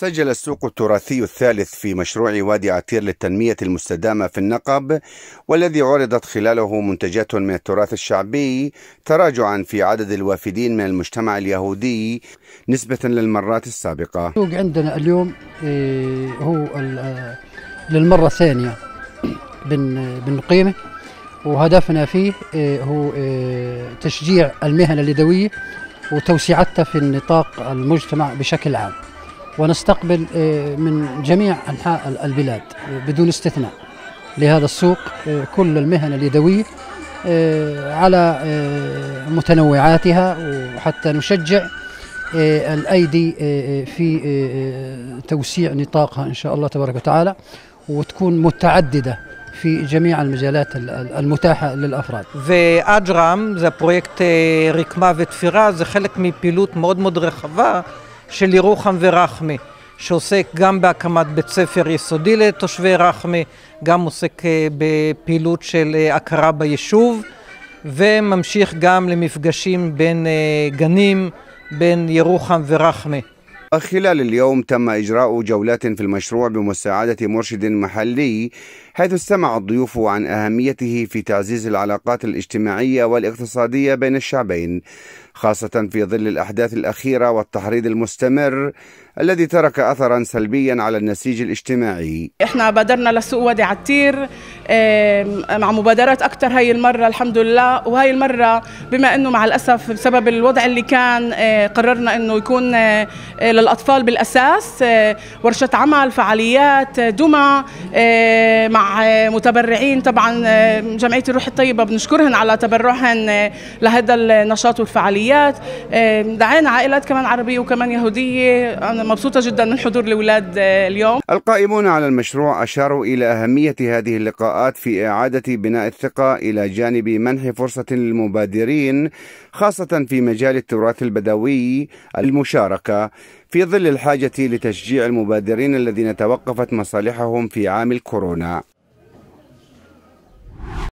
سجل السوق التراثي الثالث في مشروع وادي عتير للتنمية المستدامة في النقب والذي عرضت خلاله منتجات من التراث الشعبي تراجعا في عدد الوافدين من المجتمع اليهودي نسبة للمرات السابقة السوق عندنا اليوم إيه، هو آه، للمرة الثانية بنقيمه وهدفنا فيه إيه، هو إيه، تشجيع المهن اليدوية وتوسعتها في نطاق المجتمع بشكل عام ونستقبل آه، من جميع أنحاء البلاد بدون استثناء لهذا السوق آه، كل المهن اليدوية آه، على متنوعاتها وحتى نشجع الأيدي في توسيع نطاقها إن شاء الله تبارك وتعالى وتكون متعددة في جميع المجالات المتاحة للأفراد ذا זה ريكما רקמה ذا خلق من بيلوت مود مود רחבה של ירוחם ורחמה, שעוסק גם בהקמת בית ספר יסודי לתושבי רחמה, גם עוסק אה, בפעילות של אה, הכרה ביישוב, וממשיך גם למפגשים בין אה, גנים, בין ירוחם ורחמה. خلال اليوم تم إجراء جولات في المشروع بمساعدة مرشد محلي حيث استمع الضيوف عن أهميته في تعزيز العلاقات الاجتماعية والاقتصادية بين الشعبين خاصة في ظل الأحداث الأخيرة والتحريض المستمر الذي ترك أثرا سلبيا على النسيج الاجتماعي احنا بادرنا لسوق وادي عتير مع مبادرات اكثر هاي المره الحمد لله وهاي المره بما انه مع الاسف بسبب الوضع اللي كان أه، قررنا انه يكون أه، للاطفال بالاساس أه، ورشه عمل فعاليات دمى مع متبرعين طبعا جمعيه الروح الطيبه بنشكرهم على تبرعهم لهذا النشاط والفعاليات دعينا عائلات كمان عربيه وكمان يهوديه انا مبسوطه جدا من حضور الاولاد اليوم القائمون على المشروع اشاروا الى اهميه هذه اللقاءات الإجراءات في إعادة بناء الثقة إلى جانب منح فرصة للمبادرين خاصة في مجال التراث البدوي المشاركة في ظل الحاجة لتشجيع المبادرين الذين توقفت مصالحهم في عام الكورونا